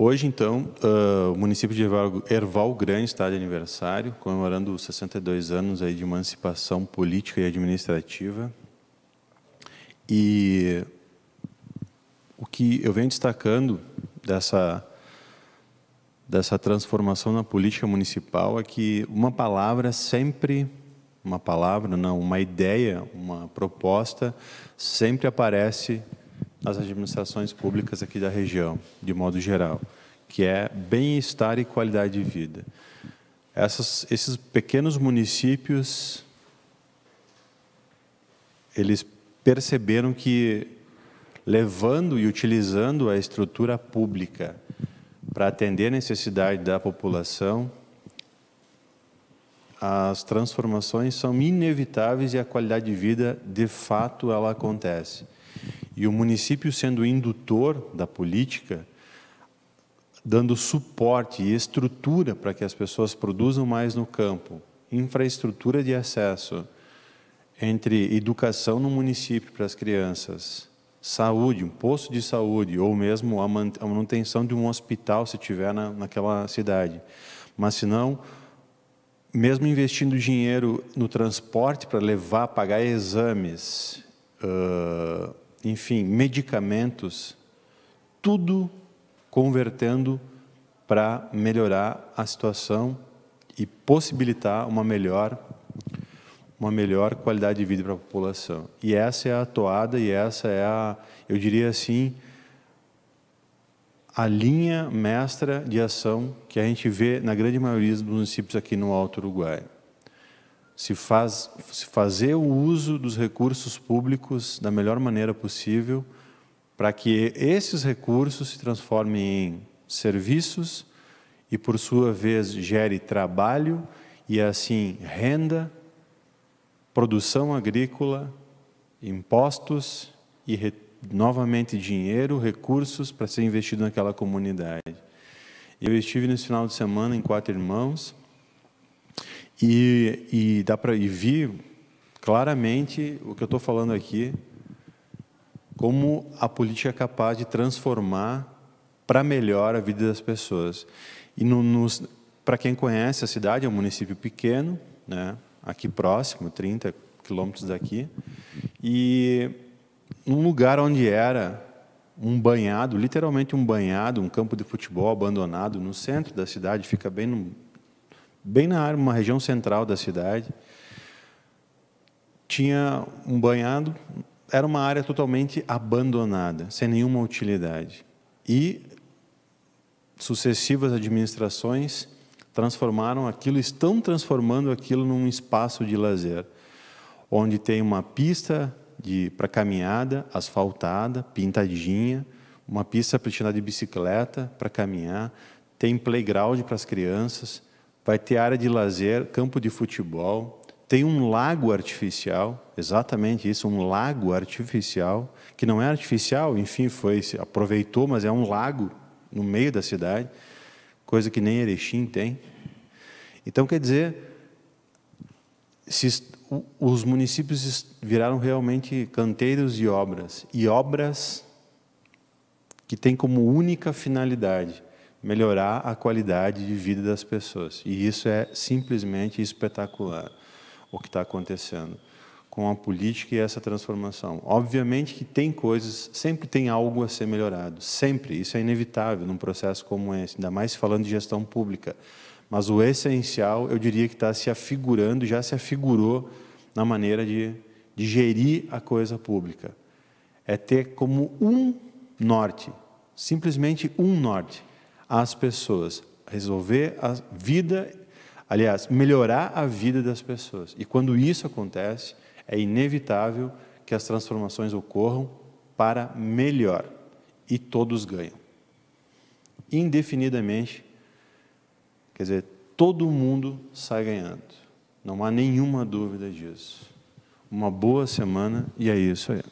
Hoje, então, uh, o município de Erval, Erval Grande está de aniversário, comemorando os 62 anos aí de emancipação política e administrativa. E o que eu venho destacando dessa dessa transformação na política municipal é que uma palavra sempre uma palavra, não, uma ideia, uma proposta sempre aparece nas administrações públicas aqui da região, de modo geral, que é bem-estar e qualidade de vida. Essas, esses pequenos municípios, eles perceberam que levando e utilizando a estrutura pública para atender a necessidade da população, as transformações são inevitáveis e a qualidade de vida, de fato, ela acontece e o município sendo indutor da política, dando suporte e estrutura para que as pessoas produzam mais no campo, infraestrutura de acesso entre educação no município para as crianças, saúde, um posto de saúde, ou mesmo a manutenção de um hospital, se tiver na, naquela cidade. Mas, se não, mesmo investindo dinheiro no transporte para levar, pagar exames, uh, enfim, medicamentos, tudo convertendo para melhorar a situação e possibilitar uma melhor uma melhor qualidade de vida para a população. E essa é a toada e essa é a, eu diria assim, a linha mestra de ação que a gente vê na grande maioria dos municípios aqui no Alto Uruguai se, faz, se fazer o uso dos recursos públicos da melhor maneira possível para que esses recursos se transformem em serviços e, por sua vez, gere trabalho e, assim, renda, produção agrícola, impostos e, re, novamente, dinheiro, recursos para ser investido naquela comunidade. Eu estive nesse final de semana em Quatro Irmãos e, e dá para vir claramente o que eu estou falando aqui, como a política é capaz de transformar para melhor a vida das pessoas. E no, nos, para quem conhece a cidade, é um município pequeno, né? aqui próximo, 30 quilômetros daqui, e num lugar onde era um banhado, literalmente um banhado, um campo de futebol abandonado no centro da cidade, fica bem no bem na área, uma região central da cidade. Tinha um banhado, era uma área totalmente abandonada, sem nenhuma utilidade. E sucessivas administrações transformaram aquilo, estão transformando aquilo num espaço de lazer, onde tem uma pista para caminhada asfaltada, pintadinha, uma pista para tirar de bicicleta, para caminhar, tem playground para as crianças, vai ter área de lazer, campo de futebol, tem um lago artificial, exatamente isso, um lago artificial, que não é artificial, enfim, foi se aproveitou, mas é um lago no meio da cidade, coisa que nem Erechim tem. Então, quer dizer, se, os municípios viraram realmente canteiros de obras, e obras que têm como única finalidade melhorar a qualidade de vida das pessoas. E isso é simplesmente espetacular o que está acontecendo com a política e essa transformação. Obviamente que tem coisas, sempre tem algo a ser melhorado, sempre. Isso é inevitável num processo como esse, ainda mais falando de gestão pública. Mas o essencial, eu diria que está se afigurando, já se afigurou na maneira de, de gerir a coisa pública. É ter como um norte, simplesmente um norte, as pessoas, resolver a vida, aliás, melhorar a vida das pessoas. E quando isso acontece, é inevitável que as transformações ocorram para melhor e todos ganham. Indefinidamente, quer dizer, todo mundo sai ganhando. Não há nenhuma dúvida disso. Uma boa semana e é isso aí.